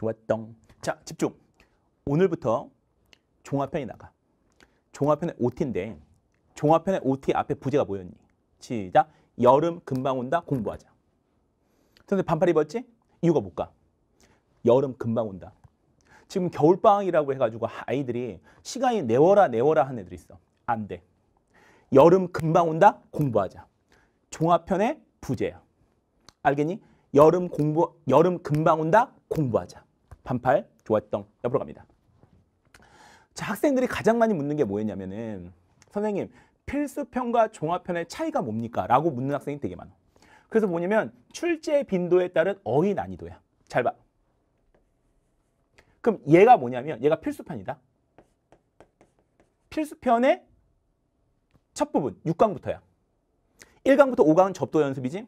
좋았던. 자, 집중. 오늘부터 종합편이 나가. 종합편의 OT인데 종합편의 OT 앞에 부제가 뭐였니? 시작. 여름 금방 온다 공부하자. 근데 반팔 입었지? 이유가 뭘까? 여름 금방 온다. 지금 겨울방학이라고 해가지고 아이들이 시간이 내워라 내워라 하는 애들이 있어. 안 돼. 여름 금방 온다 공부하자. 종합편의 부제야. 알겠니? 여름 공부 여름 금방 온다 공부하자. 반팔, 좋았던 옆으로 갑니다. 자, 학생들이 가장 많이 묻는 게 뭐였냐면은 선생님 필수편과 종합편의 차이가 뭡니까? 라고 묻는 학생이 되게 많아. 그래서 뭐냐면 출제 빈도에 따른 어휘 난이도야. 잘 봐. 그럼 얘가 뭐냐면 얘가 필수편이다. 필수편의 첫 부분 6강부터야. 1강부터 5강은 접도 연습이지.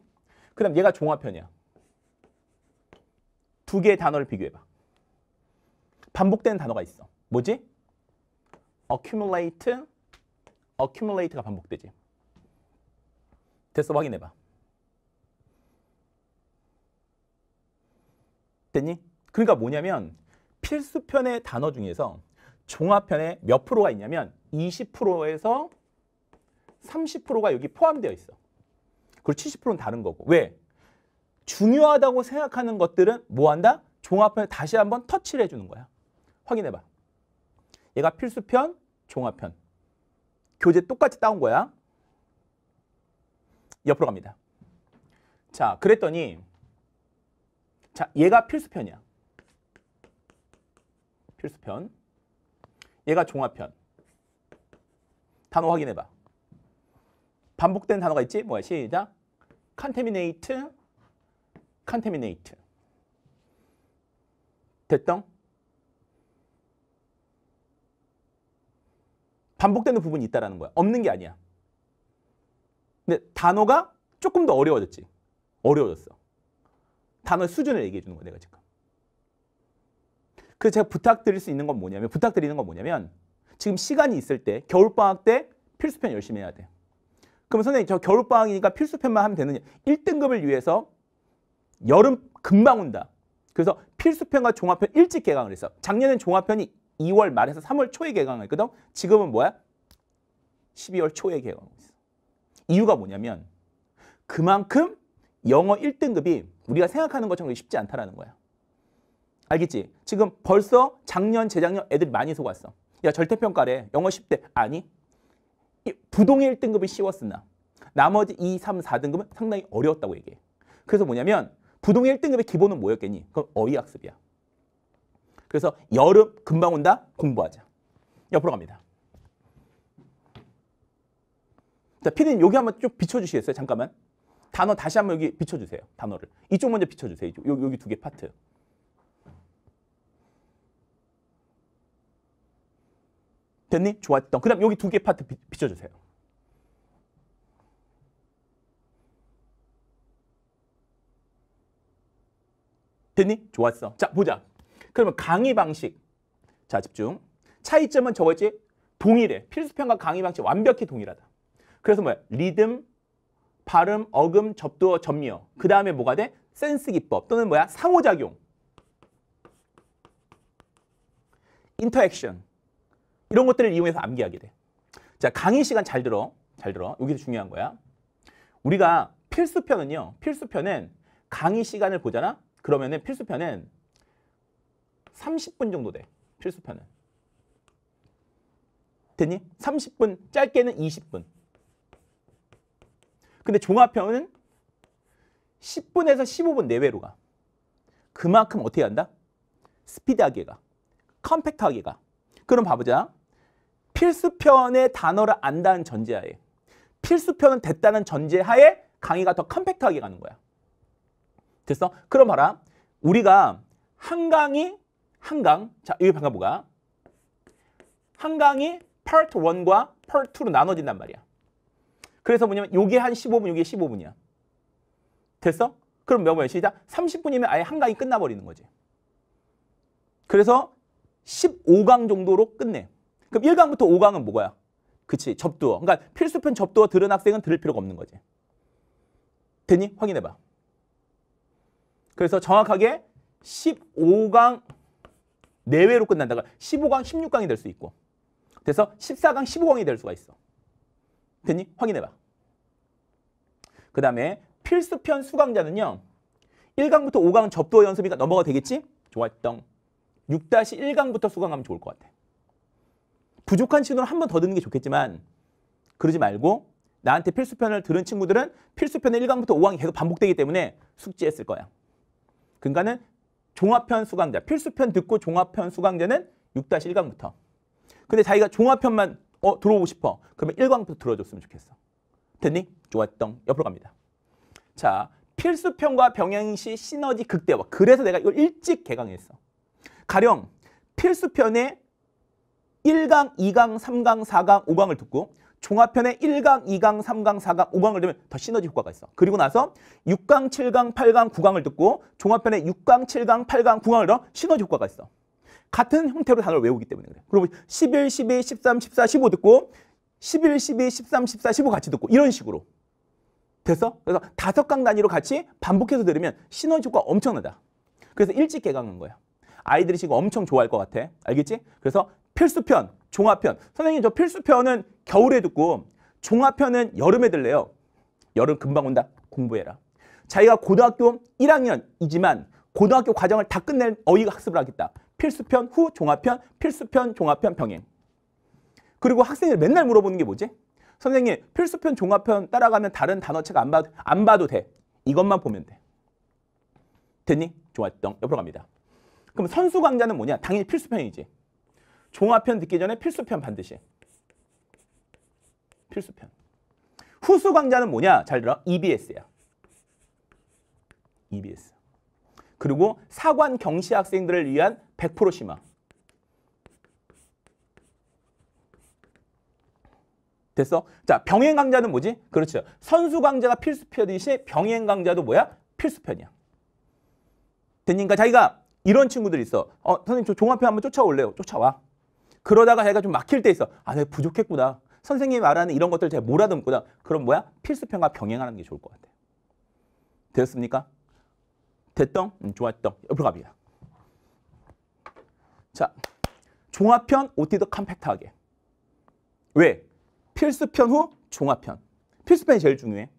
그 다음 얘가 종합편이야. 두 개의 단어를 비교해봐. 반복되는 단어가 있어. 뭐지? accumulate, accumulate가 반복되지. 됐어, 확인해봐. 됐니? 그러니까 뭐냐면 필수편의 단어 중에서 종합편에 몇 프로가 있냐면 20%에서 30%가 여기 포함되어 있어. 그리고 70%는 다른 거고. 왜? 중요하다고 생각하는 것들은 뭐 한다? 종합편에 다시 한번 터치를 해주는 거야. 확인해봐. 얘가 필수편, 종합편. 교재 똑같이 따온 거야. 옆으로 갑니다. 자, 그랬더니 자, 얘가 필수편이야. 필수편. 얘가 종합편. 단어 확인해봐. 반복된 단어가 있지? 뭐야? 시작. 컨테미네이트, 컨테미네이트. 됐덩? 반복되는 부분이 있다라는 거야. 없는 게 아니야. 근데 단어가 조금 더 어려워졌지. 어려워졌어. 단어의 수준을 얘기해 주는 거야, 내가 지금. 그래서 제가 부탁드릴 수 있는 건 뭐냐면 부탁드리는 건 뭐냐면 지금 시간이 있을 때 겨울방학 때 필수편 열심히 해야 돼. 그럼 선생님 저 겨울방학이니까 필수편만 하면 되느냐. 1등급을 위해서 여름 금방 온다. 그래서 필수편과 종합편 일찍 개강을 했어. 작년엔 종합편이 2월 말에서 3월 초에 개강했거든. 지금은 뭐야? 12월 초에 개강하고 있어. 이유가 뭐냐면 그만큼 영어 1등급이 우리가 생각하는 것처럼 쉽지 않다라는 거야. 알겠지? 지금 벌써 작년, 재작년 애들 많이 속았어. 야, 절대평가래. 영어 10대. 아니. 부동의 1등급이 쉬웠으나 나머지 2, 3, 4등급은 상당히 어려웠다고 얘기해. 그래서 뭐냐면 부동의 1등급의 기본은 뭐였겠니? 그건 어휘학습이야. 그래서 여름 금방 온다. 공부하자. 옆으로 갑니다. 자, 피디님 여기 한번 쭉 비춰주시겠어요? 잠깐만. 단어 다시 한번 여기 비춰주세요. 단어를. 이쪽 먼저 비춰주세요. 이쪽. 여기, 여기 두 개 파트. 됐니? 좋았던. 그 다음 여기 두 개 파트 비, 비춰주세요. 됐니? 좋았어. 자, 보자. 그러면 강의 방식. 자, 집중. 차이점은 저거지. 동일해. 필수편과 강의 방식 완벽히 동일하다. 그래서 뭐야? 리듬, 발음, 어금, 접두어, 접미어. 그 다음에 뭐가 돼? 센스 기법 또는 뭐야? 상호작용. 인터액션. 이런 것들을 이용해서 암기하게 돼. 자, 강의 시간 잘 들어. 잘 들어. 여기서 중요한 거야. 우리가 필수편은요. 필수편은 강의 시간을 보잖아. 그러면은 필수편은 30분 정도 돼. 필수편은. 됐니? 30분, 짧게는 20분. 근데 종합형은 10분에서 15분 내외로 가. 그만큼 어떻게 한다? 스피드하게 가. 컴팩트하게 가. 그럼 봐보자. 필수편의 단어를 안다는 전제하에 필수편은 됐다는 전제하에 강의가 더 컴팩트하게 가는 거야. 됐어? 그럼 봐라. 우리가 한 강의 한강, 자, 여기 반가 뭐가? 한강이 part 1과 part 2로 나눠진단 말이야. 그래서 뭐냐면 요게 한 15분, 요게 15분이야. 됐어? 그럼 몇 번? 시작. 30분이면 아예 한강이 끝나버리는 거지. 그래서 15강 정도로 끝내. 그럼 1강부터 5강은 뭐야? 그치, 접두어. 그러니까 필수편 접두어 들은 학생은 들을 필요가 없는 거지. 됐니? 확인해봐. 그래서 정확하게 15강 내외로 끝난다가 15강, 16강이 될 수 있고 그래서 14강, 15강이 될 수가 있어. 됐니? 확인해봐. 그 다음에 필수편 수강자는요. 1강부터 5강 접도 연습이 넘어가 되겠지? 좋았던 6-1강부터 수강하면 좋을 것 같아. 부족한 친구는 한 번 더 듣는 게 좋겠지만 그러지 말고 나한테 필수편을 들은 친구들은 필수편의 1강부터 5강이 계속 반복되기 때문에 숙지했을 거야. 그러니까는 종합편 수강자, 필수편 듣고 종합편 수강자는 6-1강부터. 근데 자기가 종합편만 어, 들어오고 싶어. 그러면 1강부터 들어줬으면 좋겠어. 됐니? 좋았던 옆으로 갑니다. 자, 필수편과 병행시 시너지 극대화. 그래서 내가 이걸 일찍 개강했어. 가령 필수편에 1강, 2강, 3강, 4강, 5강을 듣고 종합편에 1강, 2강, 3강, 4강, 5강을 되면 더 시너지 효과가 있어. 그리고 나서 6강, 7강, 8강, 9강을 듣고 종합편에 6강, 7강, 8강, 9강을 넣어 시너지 효과가 있어. 같은 형태로 단어를 외우기 때문에 그래. 그리고 11, 12, 13, 14, 15 듣고 11, 12, 13, 14, 15 같이 듣고 이런 식으로. 됐어? 그래서 다섯 강 단위로 같이 반복해서 들으면 시너지 효과 엄청나다. 그래서 일찍 개강한 거야. 아이들이 지금 엄청 좋아할 것 같아. 알겠지? 그래서 필수편, 종합편. 선생님 저 필수편은 겨울에 듣고 종합편은 여름에 들래요. 여름 금방 온다. 공부해라. 자기가 고등학교 1학년이지만 고등학교 과정을 다 끝낼 어휘가 학습을 하겠다. 필수편 후 종합편, 필수편 종합편 병행. 그리고 학생들이 맨날 물어보는 게 뭐지? 선생님 필수편 종합편 따라가면 다른 단어책 안 봐도, 안 봐도 돼. 이것만 보면 돼. 됐니? 좋았던 옆으로 갑니다. 그럼 선수 강좌는 뭐냐? 당연히 필수편이지. 종합편 듣기 전에 필수편 반드시. 필수편. 후수 강좌는 뭐냐? 잘 들어. EBS야. EBS. 그리고 사관 경시 학생들을 위한 100% 심화. 됐어? 자, 병행 강좌는 뭐지? 그렇죠. 선수 강좌가 필수편이시 병행 강좌도 뭐야? 필수편이야. 되니까 자기가 이런 친구들 있어. 어, 선생님 저 종합편 한번 쫓아올래요. 쫓아와. 그러다가 애가좀 막힐 때 있어. 아, 내가 부족했구나. 선생님이 말하는 이런 것들 제가 몰아듬구나. 그럼 뭐야? 필수평과 병행하는 게 좋을 것 같아요. 되었습니까? 됐덩? 음, 좋았덩. 옆으로 갑니다. 자, 종합편 OT 더 컴팩트하게. 왜? 필수편 후 종합편. 필수편이 제일 중요해.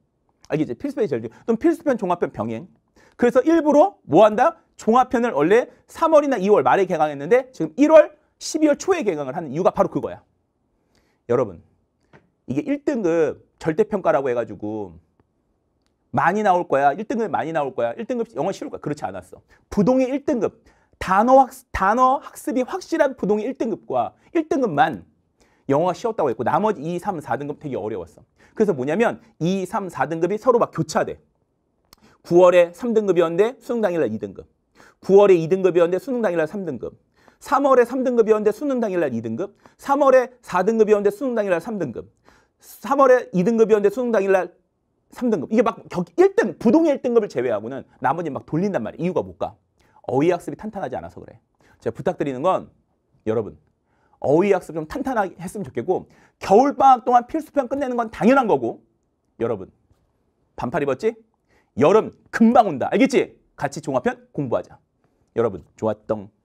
알겠지? 필수편이 제일 중요해. 그럼 필수편, 종합편 병행. 그래서 일부러 뭐 한다? 종합편을 원래 3월이나 2월 말에 개강했는데 지금 1월 12월 초에 개강을 하는 이유가 바로 그거야. 여러분, 이게 1등급 절대평가라고 해가지고 많이 나올 거야. 1등급 많이 나올 거야. 1등급 영어 쉬울 거야. 그렇지 않았어. 부동의 1등급, 단어, 학, 단어 학습이 확실한 부동의 1등급과 1등급만 영어가 쉬웠다고 했고 나머지 2, 3, 4등급 되게 어려웠어. 그래서 뭐냐면 2, 3, 4등급이 서로 막 교차돼. 9월에 3등급이었는데 수능 당일날 2등급. 9월에 2등급이었는데 수능 당일날 3등급. 3월에 3등급이었는데 수능 당일날 2등급, 3월에 4등급이었는데 수능 당일날 3등급, 3월에 2등급이었는데 수능 당일날 3등급. 이게 막 격, 1등, 부동 의 1등급을 제외하고는 나머지 막 돌린단 말이야 이유가 뭘까? 어휘학습이 탄탄하지 않아서 그래. 제가 부탁드리는 건 여러분 어휘학습 좀 탄탄하게 했으면 좋겠고 겨울방학 동안 필수편 끝내는 건 당연한 거고 여러분 반팔 입었지? 여름 금방 온다. 알겠지? 같이 종합편 공부하자. 여러분 좋았던